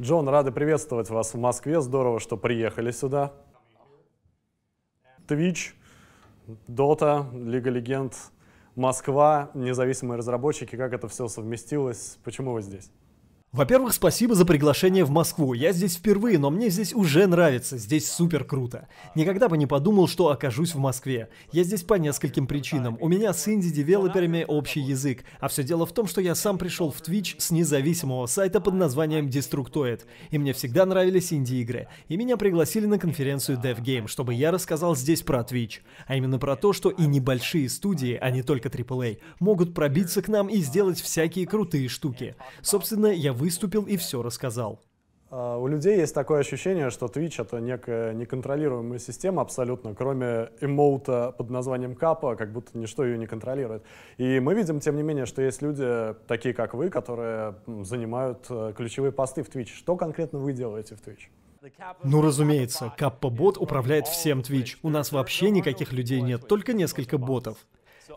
Джон, рады приветствовать вас в Москве. Здорово, что приехали сюда. Twitch, Dota, Лига Легенд, Москва, независимые разработчики. Как это все совместилось? Почему вы здесь? Во-первых, спасибо за приглашение в Москву. Я здесь впервые, но мне здесь уже нравится. Здесь супер круто. Никогда бы не подумал, что окажусь в Москве. Я здесь по нескольким причинам. У меня с инди-девелоперами общий язык. А все дело в том, что я сам пришел в Twitch с независимого сайта под названием Destructoid. И мне всегда нравились инди-игры. И меня пригласили на конференцию DevGame, чтобы я рассказал здесь про Twitch. А именно про то, что и небольшие студии, а не только AAA, могут пробиться к нам и сделать всякие крутые штуки. Собственно, я выступил и все рассказал. А, у людей есть такое ощущение, что Twitch — это некая неконтролируемая система абсолютно, кроме эмоута под названием Капа, как будто ничто ее не контролирует. И мы видим, тем не менее, что есть люди, такие как вы, которые занимают э, ключевые посты в Twitch. Что конкретно вы делаете в Twitch? Ну, разумеется, Каппа-бот управляет всем Twitch. У нас вообще никаких людей нет, только несколько ботов.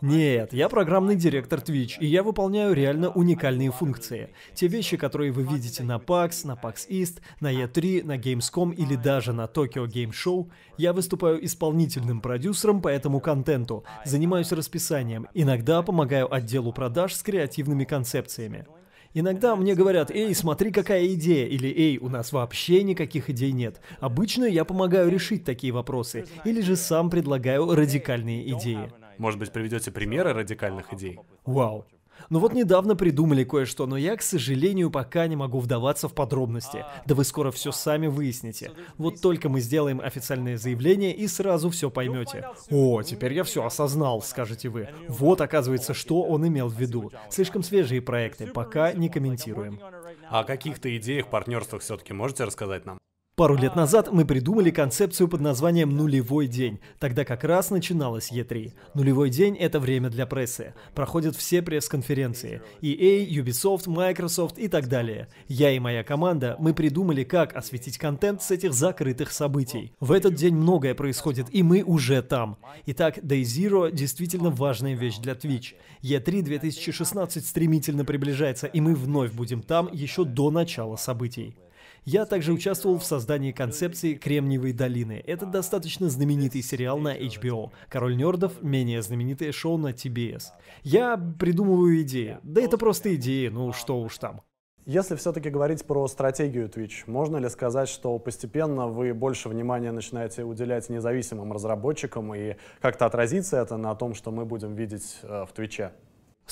Нет, я программный директор Twitch, и я выполняю реально уникальные функции. Те вещи, которые вы видите на PAX, на PAX East, на E3, на Gamescom или даже на Tokyo Game Show, я выступаю исполнительным продюсером по этому контенту, занимаюсь расписанием, иногда помогаю отделу продаж с креативными концепциями. Иногда мне говорят, эй, смотри, какая идея, или эй, у нас вообще никаких идей нет. Обычно я помогаю решить такие вопросы, или же сам предлагаю радикальные идеи. Может быть, приведете примеры радикальных идей? Вау. Ну вот недавно придумали кое-что, но я, к сожалению, пока не могу вдаваться в подробности. Да вы скоро все сами выясните. Вот только мы сделаем официальное заявление и сразу все поймете. О, теперь я все осознал, скажете вы. Вот, оказывается, что он имел в виду. Слишком свежие проекты, пока не комментируем. О каких-то идеях, партнерствах все-таки можете рассказать нам? Пару лет назад мы придумали концепцию под названием «нулевой день», тогда как раз начиналась E3. Нулевой день — это время для прессы. Проходят все пресс-конференции. EA, Ubisoft, Microsoft и так далее. Я и моя команда, мы придумали, как осветить контент с этих закрытых событий. В этот день многое происходит, и мы уже там. Итак, Day Zero действительно важная вещь для Twitch. E3 2016 стремительно приближается, и мы вновь будем там еще до начала событий. Я также участвовал в создании концепции «Кремниевой долины». Это достаточно знаменитый сериал на HBO. «Король нердов» — менее знаменитое шоу на TBS. Я придумываю идеи. Да это просто идеи, ну что уж там. Если все-таки говорить про стратегию Twitch, можно ли сказать, что постепенно вы больше внимания начинаете уделять независимым разработчикам и как-то отразится это на том, что мы будем видеть э, в Твиче?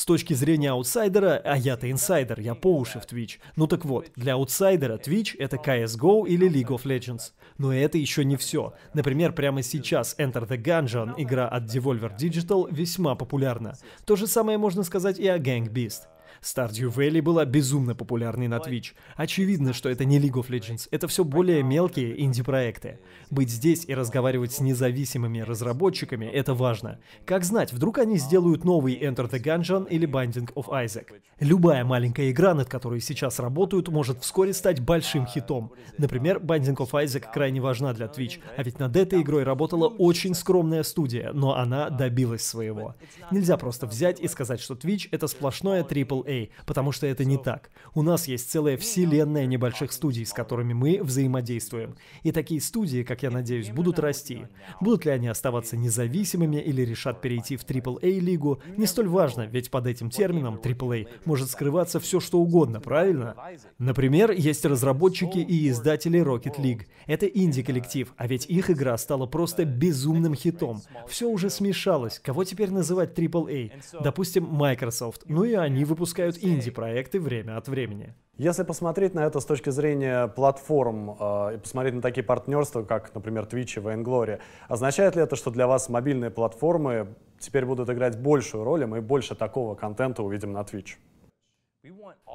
С точки зрения аутсайдера, а я-то инсайдер, я по уши в Twitch. Ну так вот, для аутсайдера Twitch это CSGO или League of Legends. Но это еще не все. Например, прямо сейчас Enter the Gungeon, игра от Devolver Digital, весьма популярна. То же самое можно сказать и о Gang Beast. Stardew Valley была безумно популярной на Twitch. Очевидно, что это не League of Legends, это все более мелкие инди-проекты. Быть здесь и разговаривать с независимыми разработчиками — это важно. Как знать, вдруг они сделают новый Enter the Gungeon или Binding of Isaac. Любая маленькая игра, над которой сейчас работают, может вскоре стать большим хитом. Например, Binding of Isaac крайне важна для Twitch, а ведь над этой игрой работала очень скромная студия, но она добилась своего. Нельзя просто взять и сказать, что Twitch — это сплошное AAA AAA, потому что это не так. У нас есть целая вселенная ну, небольших студий, с которыми мы взаимодействуем. И такие студии, как я надеюсь, будут расти. Будут ли они оставаться независимыми или решат перейти в AAA-лигу, ну, не столь важно, ведь под этим термином AAA может скрываться все что угодно, правильно? Например, есть разработчики и издатели Rocket League. Это инди-коллектив, а ведь их игра стала просто безумным хитом. Все уже смешалось, кого теперь называть AAA? Допустим, Microsoft. Ну и они выпускают выпускают инди-проекты время от времени. Если посмотреть на это с точки зрения платформ э, и посмотреть на такие партнерства, как, например, Twitch и Vainglory, означает ли это, что для вас мобильные платформы теперь будут играть большую роль, и мы больше такого контента увидим на Twitch?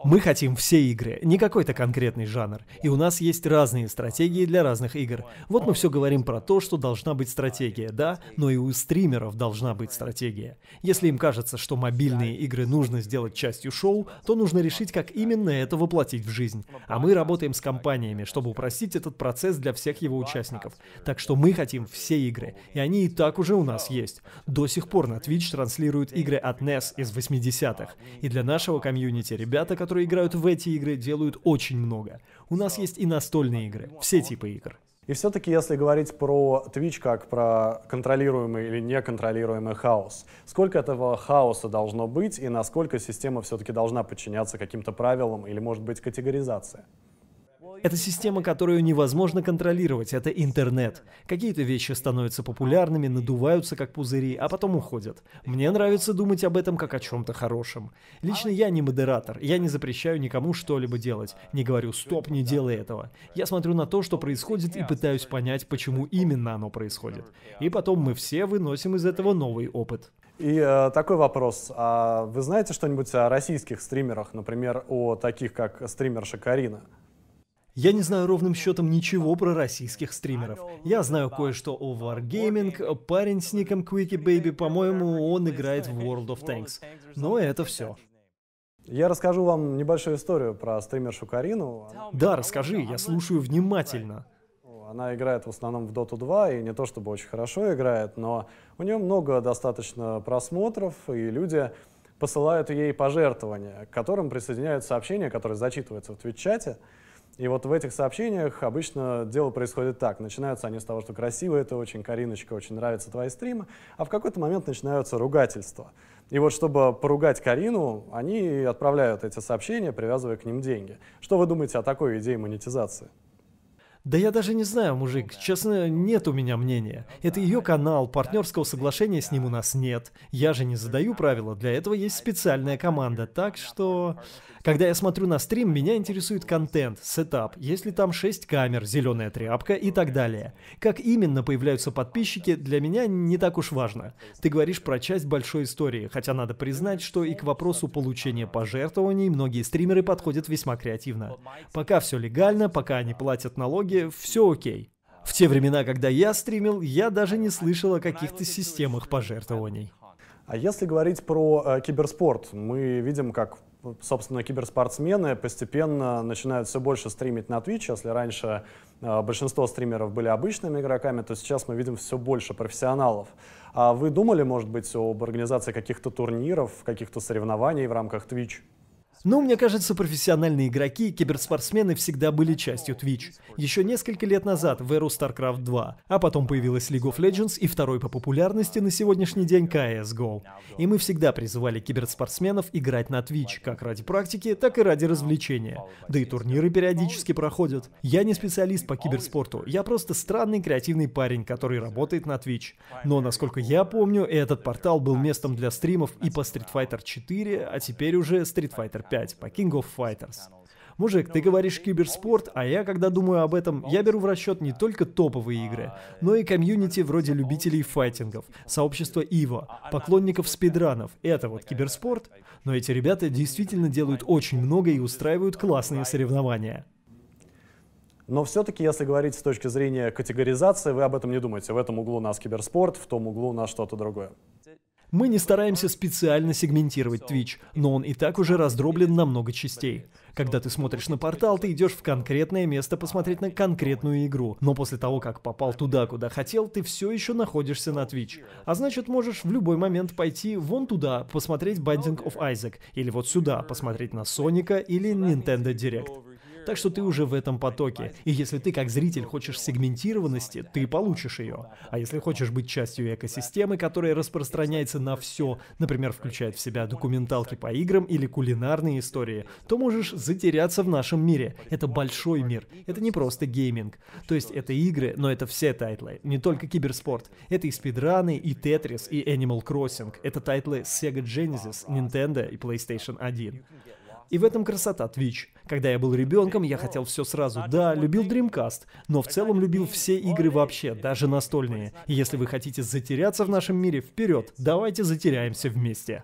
Мы хотим все игры, не какой-то конкретный жанр. И у нас есть разные стратегии для разных игр. Вот мы все говорим про то, что должна быть стратегия, да, но и у стримеров должна быть стратегия. Если им кажется, что мобильные игры нужно сделать частью шоу, то нужно решить, как именно это воплотить в жизнь. А мы работаем с компаниями, чтобы упростить этот процесс для всех его участников. Так что мы хотим все игры, и они и так уже у нас есть. До сих пор на Twitch транслируют игры от NES из 80-х. И для нашего комьюнити все ребята, которые играют в эти игры, делают очень много. У нас есть и настольные игры, все типы игр. И все-таки, если говорить про Twitch как про контролируемый или неконтролируемый хаос, сколько этого хаоса должно быть и насколько система все-таки должна подчиняться каким-то правилам или, может быть, категоризации? Это система, которую невозможно контролировать, это интернет. Какие-то вещи становятся популярными, надуваются как пузыри, а потом уходят. Мне нравится думать об этом как о чем-то хорошем. Лично я не модератор, я не запрещаю никому что-либо делать. Не говорю «стоп, не делай этого». Я смотрю на то, что происходит, и пытаюсь понять, почему именно оно происходит. И потом мы все выносим из этого новый опыт. И э, такой вопрос. А вы знаете что-нибудь о российских стримерах, например, о таких, как стример Шакарина? Я не знаю ровным счетом ничего про российских стримеров. Я знаю кое-что о Wargaming, парень с ником Quickie Baby, по-моему, он играет в World of Tanks. Но это все. Я расскажу вам небольшую историю про стримершу Карину. Да, расскажи, я слушаю внимательно. Она играет в основном в Dota 2 и не то чтобы очень хорошо играет, но у нее много достаточно просмотров, и люди посылают ей пожертвования, к которым присоединяют сообщения, которые зачитываются в твит-чате. И вот в этих сообщениях обычно дело происходит так. Начинаются они с того, что красиво это очень, Кариночка, очень нравятся твои стримы, а в какой-то момент начинаются ругательства. И вот чтобы поругать Карину, они отправляют эти сообщения, привязывая к ним деньги. Что вы думаете о такой идее монетизации? Да я даже не знаю, мужик, честно, нет у меня мнения. Это ее канал, партнерского соглашения с ним у нас нет. Я же не задаю правила, для этого есть специальная команда, так что... Когда я смотрю на стрим, меня интересует контент, сетап, если там 6 камер, зеленая тряпка и так далее. Как именно появляются подписчики, для меня не так уж важно. Ты говоришь про часть большой истории, хотя надо признать, что и к вопросу получения пожертвований многие стримеры подходят весьма креативно. Пока все легально, пока они платят налоги, итоге все окей. В те времена, когда я стримил, я даже не слышал о каких-то системах пожертвований. А если говорить про э, киберспорт, мы видим, как собственно, киберспортсмены постепенно начинают все больше стримить на Twitch. Если раньше э, большинство стримеров были обычными игроками, то сейчас мы видим все больше профессионалов. А вы думали, может быть, об организации каких-то турниров, каких-то соревнований в рамках Twitch? Но ну, мне кажется, профессиональные игроки и киберспортсмены всегда были частью Twitch. Еще несколько лет назад в эру StarCraft 2, а потом появилась League of Legends и второй по популярности на сегодняшний день CSGO. И мы всегда призывали киберспортсменов играть на Twitch, как ради практики, так и ради развлечения. Да и турниры периодически проходят. Я не специалист по киберспорту, я просто странный креативный парень, который работает на Twitch. Но, насколько я помню, этот портал был местом для стримов и по Street Fighter 4, а теперь уже Street Fighter 5 по King of Fighters. Мужик, ты говоришь киберспорт, а я, когда думаю об этом, я беру в расчет не только топовые игры, но и комьюнити вроде любителей файтингов, сообщества Ива, поклонников спидранов. Это вот киберспорт. Но эти ребята действительно делают очень много и устраивают классные соревнования. Но все-таки, если говорить с точки зрения категоризации, вы об этом не думаете. В этом углу у нас киберспорт, в том углу у нас что-то другое. Мы не стараемся специально сегментировать Twitch, но он и так уже раздроблен на много частей. Когда ты смотришь на портал, ты идешь в конкретное место посмотреть на конкретную игру. Но после того, как попал туда, куда хотел, ты все еще находишься на Twitch. А значит, можешь в любой момент пойти вон туда, посмотреть Binding of Isaac, или вот сюда, посмотреть на Соника или Nintendo Direct. Так что ты уже в этом потоке. И если ты как зритель хочешь сегментированности, ты получишь ее. А если хочешь быть частью экосистемы, которая распространяется на все, например, включает в себя документалки по играм или кулинарные истории, то можешь затеряться в нашем мире. Это большой мир. Это не просто гейминг. То есть это игры, но это все тайтлы. Не только киберспорт. Это и спидраны, и Tetris, и Animal Crossing. Это тайтлы Sega Genesis, Nintendo и PlayStation 1. И в этом красота Twitch. Когда я был ребенком, я хотел все сразу. Да, любил Dreamcast, но в целом любил все игры вообще, даже настольные. И если вы хотите затеряться в нашем мире, вперед, давайте затеряемся вместе.